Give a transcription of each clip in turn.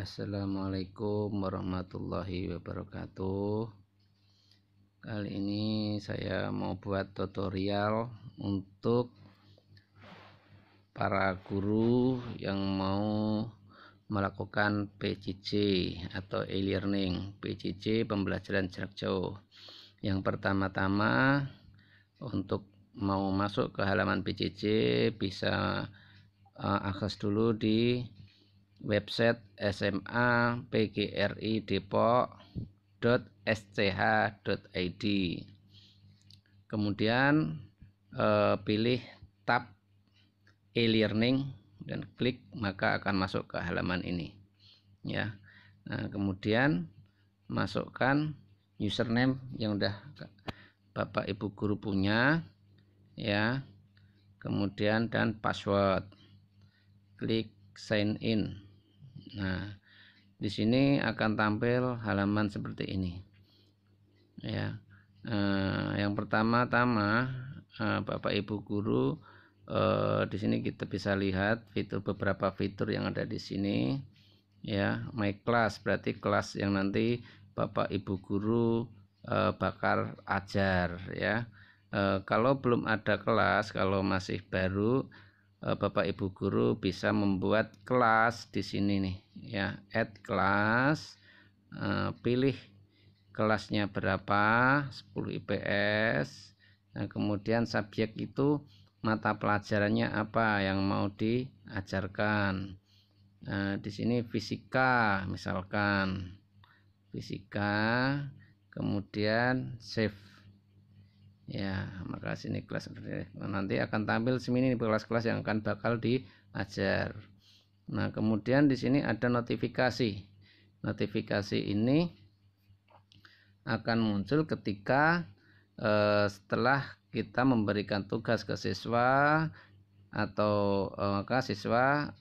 Assalamualaikum warahmatullahi wabarakatuh Kali ini saya mau buat tutorial untuk para guru yang mau melakukan PCC atau e-learning PCC pembelajaran jarak jauh yang pertama-tama untuk mau masuk ke halaman PCC bisa uh, akses dulu di website SMA PGRI Depok .sch.id kemudian eh, pilih tab e-learning dan klik maka akan masuk ke halaman ini ya nah, kemudian masukkan username yang udah Bapak Ibu guru punya ya kemudian dan password klik sign in Nah, di sini akan tampil halaman seperti ini. Ya. Eh, yang pertama-tama eh, Bapak Ibu guru eh, di sini kita bisa lihat fitur beberapa fitur yang ada di sini. Ya, my class berarti kelas yang nanti Bapak Ibu guru eh, bakar ajar ya. Eh, kalau belum ada kelas, kalau masih baru Eh, Bapak Ibu guru bisa membuat kelas di sini nih ya add kelas eh, pilih kelasnya berapa 10 IPS nah kemudian subjek itu mata pelajarannya apa yang mau diajarkan nah, di sini fisika misalkan fisika kemudian save ya maka sini kelas nanti akan tampil sini kelas-kelas yang akan bakal diajar nah kemudian di sini ada notifikasi notifikasi ini akan muncul ketika eh, setelah kita memberikan tugas ke siswa atau eh, maka siswa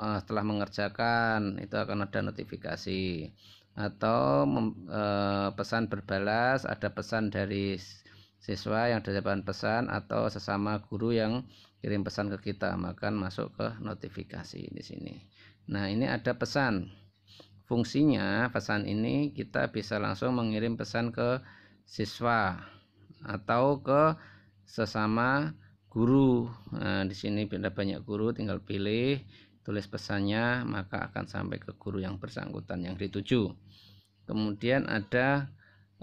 eh, setelah mengerjakan itu akan ada notifikasi atau mem, eh, pesan berbalas ada pesan dari siswa yang depan pesan atau sesama guru yang kirim pesan ke kita maka masuk ke notifikasi di sini nah ini ada pesan fungsinya pesan ini kita bisa langsung mengirim pesan ke siswa atau ke sesama guru nah, di sini ada banyak guru tinggal pilih tulis pesannya maka akan sampai ke guru yang bersangkutan yang dituju kemudian ada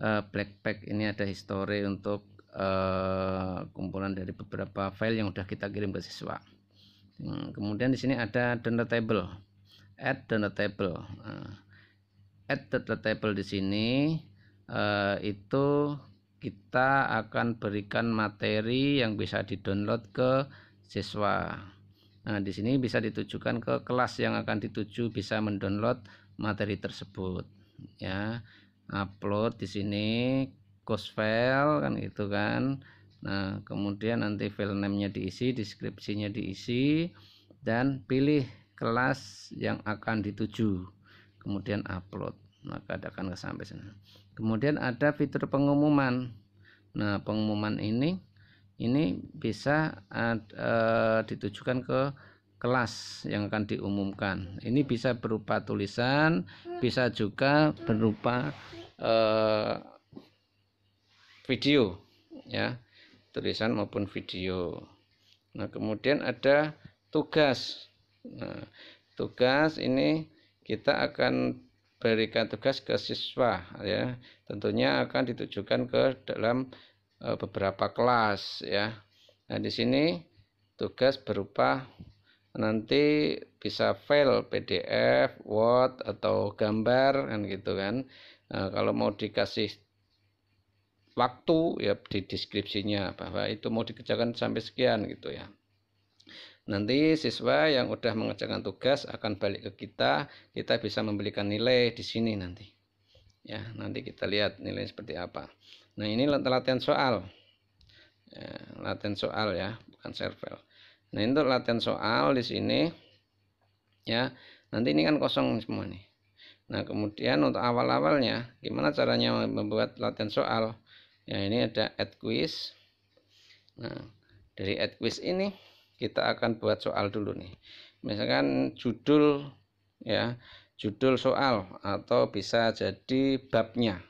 uh, eh, Blackpack ini ada history untuk uh, kumpulan dari beberapa file yang sudah kita kirim ke siswa hmm, kemudian di sini ada download table add download table uh, add download table di sini uh, itu kita akan berikan materi yang bisa didownload ke siswa. Nah, di sini bisa ditujukan ke kelas yang akan dituju bisa mendownload materi tersebut ya upload di sini cost file kan gitu kan nah kemudian nanti file name-nya diisi deskripsinya diisi dan pilih kelas yang akan dituju kemudian upload maka akan sampai sana kemudian ada fitur pengumuman nah pengumuman ini ini bisa ad, e, ditujukan ke kelas yang akan diumumkan. Ini bisa berupa tulisan, bisa juga berupa eh, video ya, tulisan maupun video. Nah, kemudian ada tugas. Nah, tugas ini kita akan berikan tugas ke siswa ya. Tentunya akan ditujukan ke dalam e, beberapa kelas ya. Nah, di sini tugas berupa nanti bisa file PDF, Word atau gambar kan gitu kan. Nah, kalau mau dikasih waktu ya di deskripsinya bahwa itu mau dikerjakan sampai sekian gitu ya. Nanti siswa yang udah mengerjakan tugas akan balik ke kita, kita bisa memberikan nilai di sini nanti. Ya, nanti kita lihat nilai seperti apa. Nah, ini latihan soal. Ya, latihan soal ya, bukan server. Nah, ini untuk latihan soal di sini ya. Nanti ini kan kosong semua nih. Nah, kemudian untuk awal-awalnya gimana caranya membuat latihan soal? Ya, ini ada add quiz. Nah, dari add quiz ini kita akan buat soal dulu nih. Misalkan judul ya, judul soal atau bisa jadi babnya.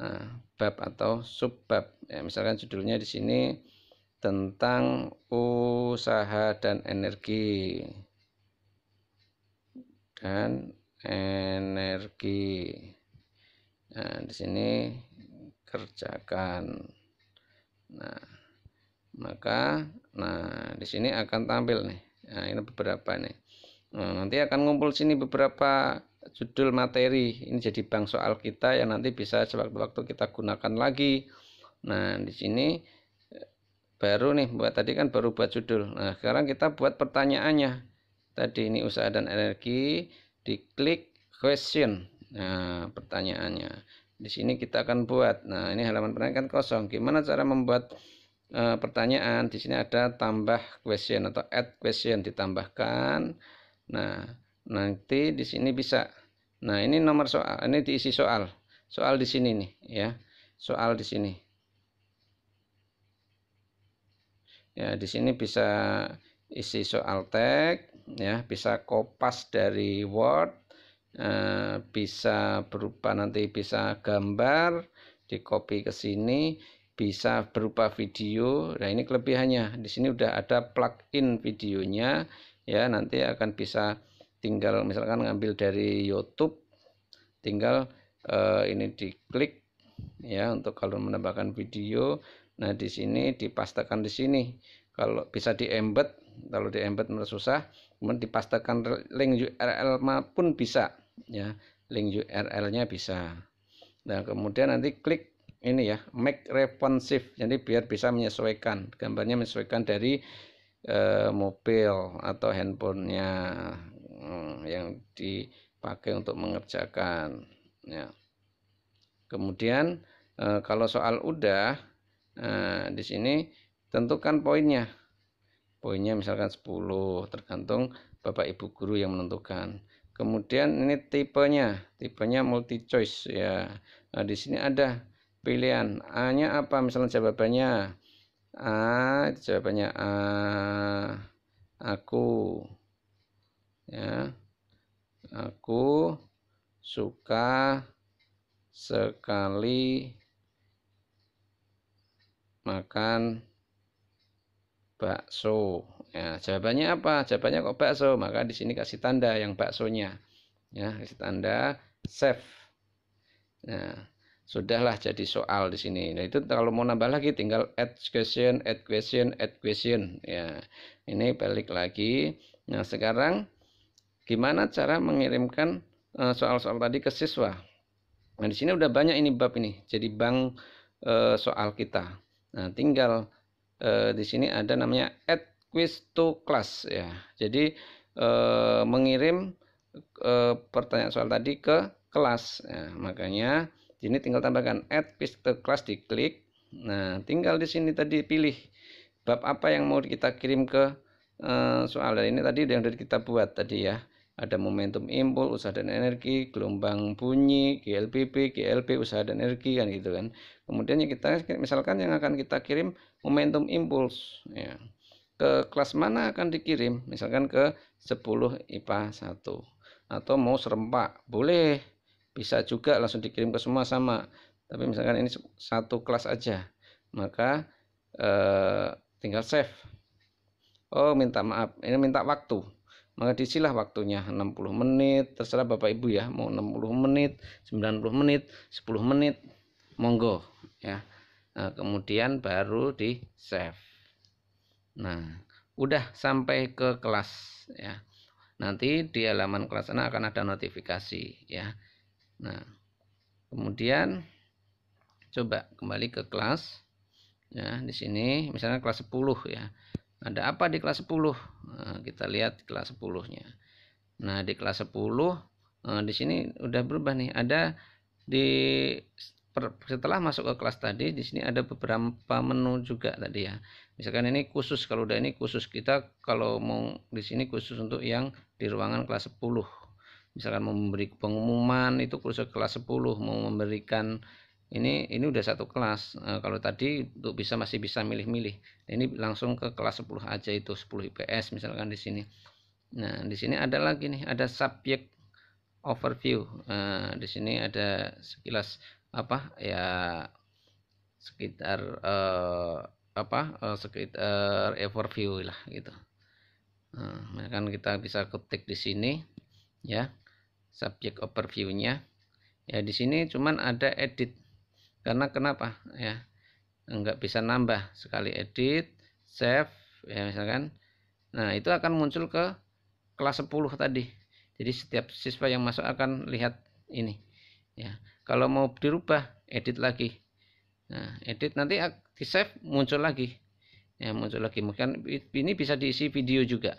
Nah, bab atau subbab. Ya, misalkan judulnya di sini tentang usaha dan energi dan energi nah di sini kerjakan nah maka nah di sini akan tampil nih nah ini beberapa nih nah, nanti akan ngumpul sini beberapa judul materi ini jadi bank soal kita yang nanti bisa sewaktu-waktu kita gunakan lagi nah di sini baru nih buat tadi kan baru buat judul nah sekarang kita buat pertanyaannya tadi ini usaha dan energi diklik question nah pertanyaannya di sini kita akan buat nah ini halaman pertanyaan kan kosong gimana cara membuat e, pertanyaan di sini ada tambah question atau add question ditambahkan nah nanti di sini bisa nah ini nomor soal ini diisi soal soal di sini nih ya soal di sini ya di sini bisa isi soal tag ya bisa kopas dari Word eh, bisa berupa nanti bisa gambar di copy ke sini bisa berupa video nah ini kelebihannya di sini udah ada plugin videonya ya nanti akan bisa tinggal misalkan ngambil dari YouTube tinggal eh, ini diklik ya untuk kalau menambahkan video nah di sini dipastakan di sini kalau bisa di embed kalau di embed menurut susah kemudian dipastakan link URL pun bisa ya link URL-nya bisa nah kemudian nanti klik ini ya make responsive jadi biar bisa menyesuaikan gambarnya menyesuaikan dari eh, mobil atau handphonenya hmm, yang dipakai untuk mengerjakan ya Kemudian e, kalau soal udah nah, di sini tentukan poinnya. Poinnya misalkan 10 tergantung Bapak Ibu guru yang menentukan. Kemudian ini tipenya, tipenya multi choice ya. Nah, di sini ada pilihan A-nya apa? Misalnya jawabannya A, itu jawabannya A aku ya. Aku suka sekali makan bakso. Ya, jawabannya apa? Jawabannya kok bakso? Maka di sini kasih tanda yang baksonya. Ya, kasih tanda save. Ya, nah, sudahlah jadi soal di sini. Nah, itu kalau mau nambah lagi tinggal add question, add question, add question. Ya, ini balik lagi. Nah, sekarang gimana cara mengirimkan eh, soal-soal tadi ke siswa? Nah, di sini udah banyak ini bab ini. Jadi bank e, eh, soal kita. Nah, tinggal e, di sini ada namanya add quiz to class ya. Jadi e, mengirim e, pertanyaan soal tadi ke kelas. Ya, makanya di tinggal tambahkan add quiz to class diklik. Nah, tinggal di sini tadi pilih bab apa yang mau kita kirim ke e, soal. Dan ini tadi yang sudah kita buat tadi ya ada momentum impuls, usaha dan energi, gelombang bunyi, GLPP, GLP, usaha dan energi kan gitu kan. Kemudian yang kita misalkan yang akan kita kirim momentum impuls ya. Ke kelas mana akan dikirim? Misalkan ke 10 IPA 1 atau mau serempak. Boleh. Bisa juga langsung dikirim ke semua sama. Tapi misalkan ini satu kelas aja. Maka eh, tinggal save. Oh, minta maaf. Ini minta waktu maka disilah waktunya 60 menit terserah Bapak Ibu ya mau 60 menit 90 menit 10 menit monggo ya nah, kemudian baru di save nah udah sampai ke kelas ya nanti di halaman kelas sana akan ada notifikasi ya nah kemudian coba kembali ke kelas ya di sini misalnya kelas 10 ya ada apa di kelas 10 nah, kita lihat kelas 10 nya nah di kelas 10 eh, di sini udah berubah nih ada di setelah masuk ke kelas tadi di sini ada beberapa menu juga tadi ya misalkan ini khusus kalau udah ini khusus kita kalau mau di sini khusus untuk yang di ruangan kelas 10 misalkan memberi pengumuman itu khusus kelas 10 mau memberikan ini ini udah satu kelas eh, kalau tadi untuk bisa masih bisa milih-milih ini langsung ke kelas 10 aja itu 10 IPS misalkan di sini nah di sini ada lagi nih ada subjek overview nah, di sini ada sekilas apa ya sekitar eh, apa sekitar overview lah gitu nah, kan kita bisa ketik di sini ya subjek overviewnya ya di sini cuman ada edit karena kenapa ya nggak bisa nambah sekali edit save ya misalkan nah itu akan muncul ke kelas 10 tadi jadi setiap siswa yang masuk akan lihat ini ya kalau mau dirubah edit lagi nah edit nanti di save muncul lagi ya muncul lagi mungkin ini bisa diisi video juga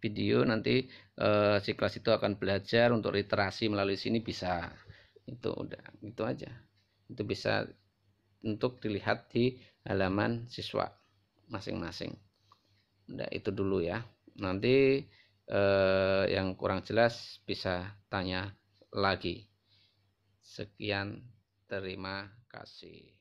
video nanti e, si kelas itu akan belajar untuk literasi melalui sini bisa itu udah itu aja itu bisa untuk dilihat di halaman siswa masing-masing. Nah, itu dulu ya. Nanti eh, yang kurang jelas bisa tanya lagi. Sekian, terima kasih.